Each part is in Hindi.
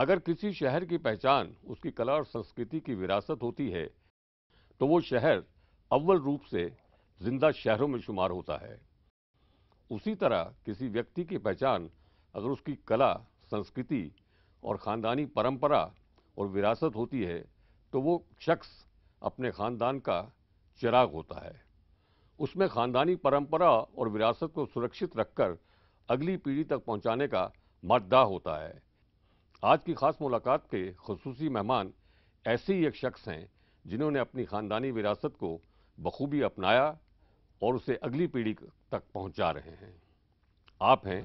अगर किसी शहर की पहचान उसकी कला और संस्कृति की विरासत होती है तो वो शहर अव्वल रूप से जिंदा शहरों में शुमार होता है उसी तरह किसी व्यक्ति की पहचान अगर उसकी कला संस्कृति और ख़ानदानी परंपरा और विरासत होती है तो वो शख्स अपने ख़ानदान का चिराग होता है उसमें ख़ानदानी परंपरा और विरासत को सुरक्षित रखकर अगली पीढ़ी तक पहुंचाने का मददा होता है आज की खास मुलाकात के खसूसी मेहमान ऐसे ही एक शख्स हैं जिन्होंने अपनी खानदानी विरासत को बखूबी अपनाया और उसे अगली पीढ़ी तक पहुंचा रहे हैं आप हैं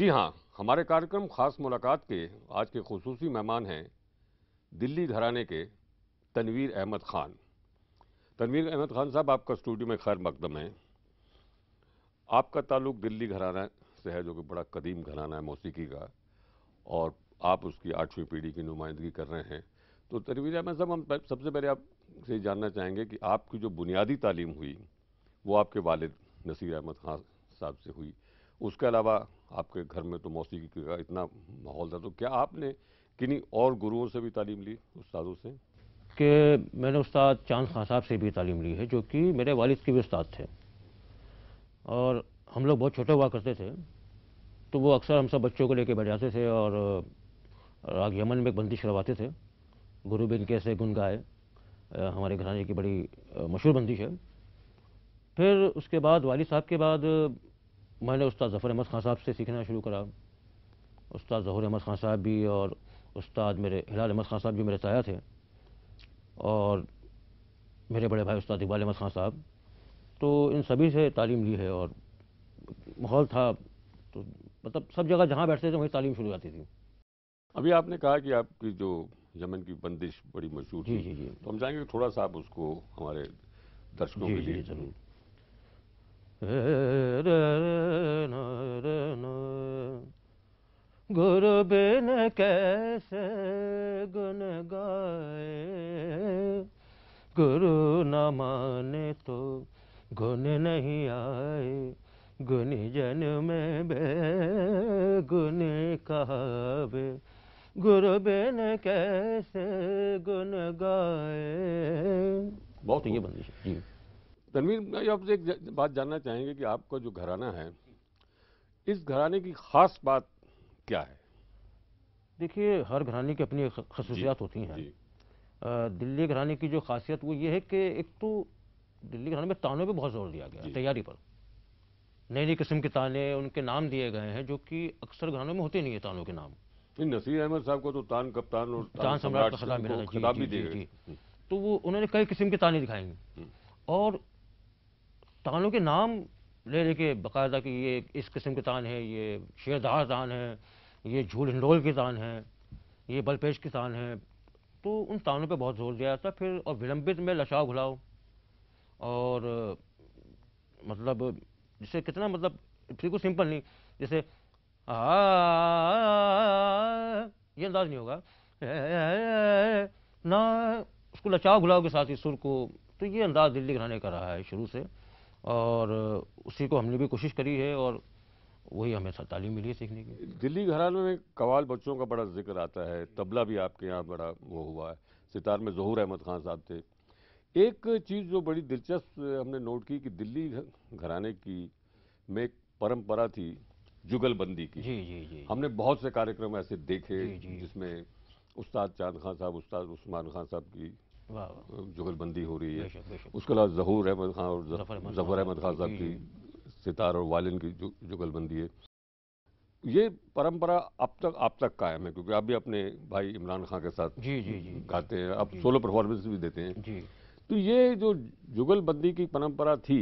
जी हाँ हमारे कार्यक्रम खास मुलाकात के आज के खसूसी मेहमान हैं दिल्ली घराने के तनवीर अहमद ख़ान तनवीर अहमद ख़ान साहब आपका स्टूडियो में खैर मकदम है आपका ताल्लुक दिल्ली घराना से है जो कि बड़ा कदीम घराना है मौसीकी का और आप उसकी आठवीं पीढ़ी की नुमाइंदगी कर रहे हैं तो तनवीर अहमद साहब हम सबसे पहले आपसे जानना चाहेंगे कि आपकी जो बुनियादी तालीम हुई वो आपके वालद नसीर अहमद खान साहब से हुई उसके अलावा आपके घर में तो मौसी का इतना माहौल था तो क्या आपने किन्हीं और गुरुओं से भी तालीम ली उस्तादों से कि मैंने उस्ताद चांद खान साहब से भी तालीम ली है जो कि मेरे वालिद के भी उस्ताद थे और हम लोग बहुत छोटे हुआ करते थे तो वो अक्सर हम सब बच्चों को लेके बैठ जाते थे और राग यमन में एक बंदिश करवाते थे गुरु बिन कैसे गुन गाए हमारे घराने की बड़ी मशहूर बंदिश है फिर उसके बाद वालिद साहब के बाद मैंने उस्ताद ज़फ़र अहमद ख़ान साहब से सीखना शुरू करा उस्ताद ज़हूर अहमद ख़ान साहब भी और उस्ताद मेरे हिलाल अहमद ख़ान साहब भी मेरे साया थे और मेरे बड़े भाई उस्ताद इकबाल अहमद ख़ान साहब तो इन सभी से तालीम ली है और माहौल था तो मतलब सब जगह जहाँ बैठते थे वहीं तालीम शुरू आती थी अभी आपने कहा कि आपकी जो यमन की बंदिश बड़ी मशहूर थी जी जी जी तो हम चाहेंगे थोड़ा सा आप उसको हमारे दर्शकों के लिए जरूर गुरु बिन कैसे गुन गाए गुरु न माने तो गुन नहीं आए गुन जन में बे गुन कहावे गुरु बिन कैसे गुन गाए बहुत ये बंदिश जी तनवीर भाई आपसे एक बात जानना चाहेंगे कि आपका जो घराना है इस घराने की खास बात क्या है देखिए हर घराने की अपनी खसूसियात होती हैं दिल्ली घराने की जो खासियत वो ये है कि एक तो दिल्ली घराने में तानों पे बहुत जोर दिया गया है तैयारी पर नई नई किस्म के ताने उनके नाम दिए गए हैं जो कि अक्सर घरानों में होते नहीं है तानों के नाम नसीर अहमद साहब को तो तान कप्तान और तान सम्राट का खिताब तो वो उन्होंने कई किस्म के ताने दिखाएंगे और तानों के नाम ले लेके बाकायदा कि ये इस किस्म के तान है ये शेरदार तान है ये झूल हिंडोल के तान है ये बलपेश के तान है तो उन तानों पे बहुत जोर दिया था फिर और विलंबित में लशाव घुलाओ और मतलब जिसे कितना मतलब ठीक सिंपल नहीं जैसे ये अंदाज नहीं होगा ना उसको लचाव घुलाव के साथ ही सुर को तो ये अंदाज दिल्ली घराने का रहा है शुरू से और उसी को हमने भी कोशिश करी है और वही हमें तालीम मिली है सीखने की दिल्ली घराने में कवाल बच्चों का बड़ा जिक्र आता है तबला भी आपके यहाँ बड़ा वो हुआ है सितार में जहूर अहमद खान साहब थे एक चीज़ जो बड़ी दिलचस्प हमने नोट की कि दिल्ली घराने की में एक परंपरा थी जुगलबंदी की जी जी जी हमने बहुत से कार्यक्रम ऐसे देखे जिसमें उस्ताद चांद खान साहब उस्ताद उस्मान खान साहब की जुगलबंदी हो रही है उसके अलावा जहूर अहमद खान और जफर अहमद खान साहब की सितार और वालिन की जुगलबंदी है ये परंपरा अब तक अब तक कायम है क्योंकि आप भी अपने भाई इमरान खान के साथ जी जी जी गाते हैं आप सोलो परफॉर्मेंस भी देते हैं जी तो ये जो जुगलबंदी की परंपरा थी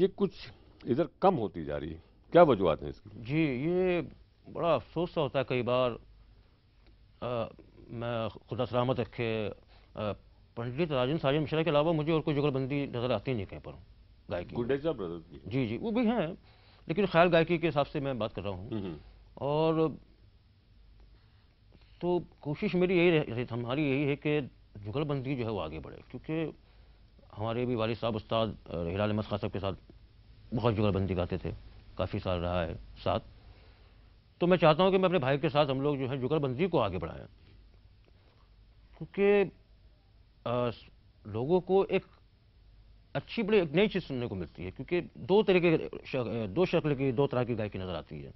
ये कुछ इधर कम होती जा रही है क्या वजूहत हैं इसकी जी ये बड़ा अफसोस होता है कई बार आ, मैं खुदा सलामत रखे पंडित राजन साजन मिश्रा के अलावा मुझे और कोई जुगलबंदी नजर आती नहीं कहीं पर गायकी जी जी वो भी हैं लेकिन ख्याल गायकी के हिसाब से मैं बात कर रहा हूँ हम्म, हम्म। और तो कोशिश मेरी यही हमारी यही है कि जुगलबंदी जो है वो आगे बढ़े क्योंकि हमारे भी वाल साहब उस्ताद हिलाल अहमद खान साहब के साथ बहुत जुगलबंदी गाते थे काफ़ी साल रहा है साथ तो मैं चाहता हूँ कि मैं अपने भाई के साथ हम लोग जो है जुगलबंदी को आगे बढ़ाएं क्योंकि लोगों को एक अच्छी बड़ी एक नई चीज़ सुनने को मिलती है क्योंकि दो तरह के दो शक्ल की दो तरह की गायकी नज़र आती है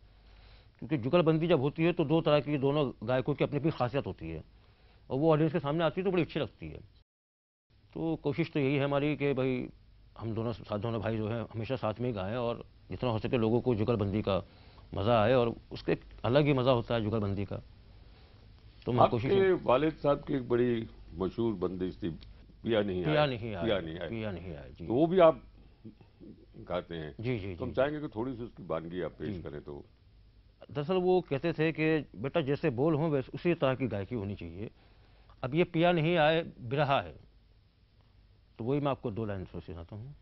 क्योंकि जुगलबंदी जब होती है तो दो तरह की दोनों गायकों की अपनी अपनी खासियत होती है और वो ऑडियंस के सामने आती है तो बड़ी अच्छी लगती है तो कोशिश तो यही है हमारी कि भाई हम दोनों साथ दोनों भाई जो हैं हमेशा साथ में ही गाएँ और जितना हो सके लोगों को जुगलबंदी का मज़ा आए और उसके अलग ही मज़ा होता है जुगलबंदी का तो मैं कोशिश वालिद साहब की एक बड़ी मशहूर बंदिश थी पिया नहीं पिया नहीं पिया नहीं आया पिया नहीं आया जी तो वो भी आप गाते हैं जी जी तो हम चाहेंगे कि थोड़ी सी उसकी बानगी आप पेश करें तो दरअसल वो कहते थे कि बेटा जैसे बोल हों वैसे उसी तरह की गायकी होनी चाहिए अब ये पिया नहीं आए बिरहा है तो वही मैं आपको दो लाइन से सुनाता हूँ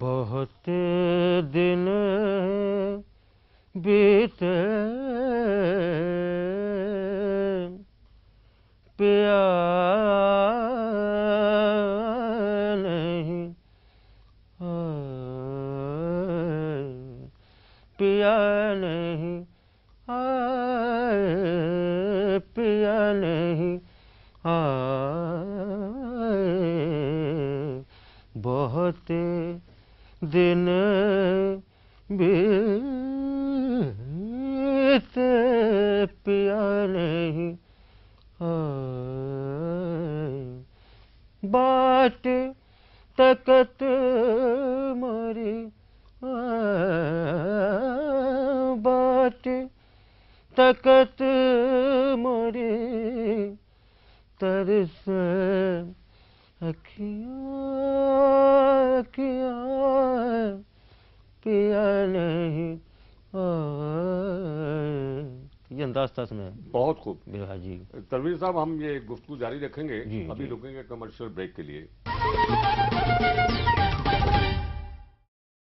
बहुत दिन भी पिया नहीं आए पिया नहीं आए बहुत दिन बीत पिया नहीं आए बाट तकत मरी तकत मरे तरस अखिया पिया नहीं ये अंदाज था इसमें बहुत खूब मेरा जी तलवीर साहब हम ये गुफ्तु जारी रखेंगे अभी रुकेंगे कमर्शियल ब्रेक के लिए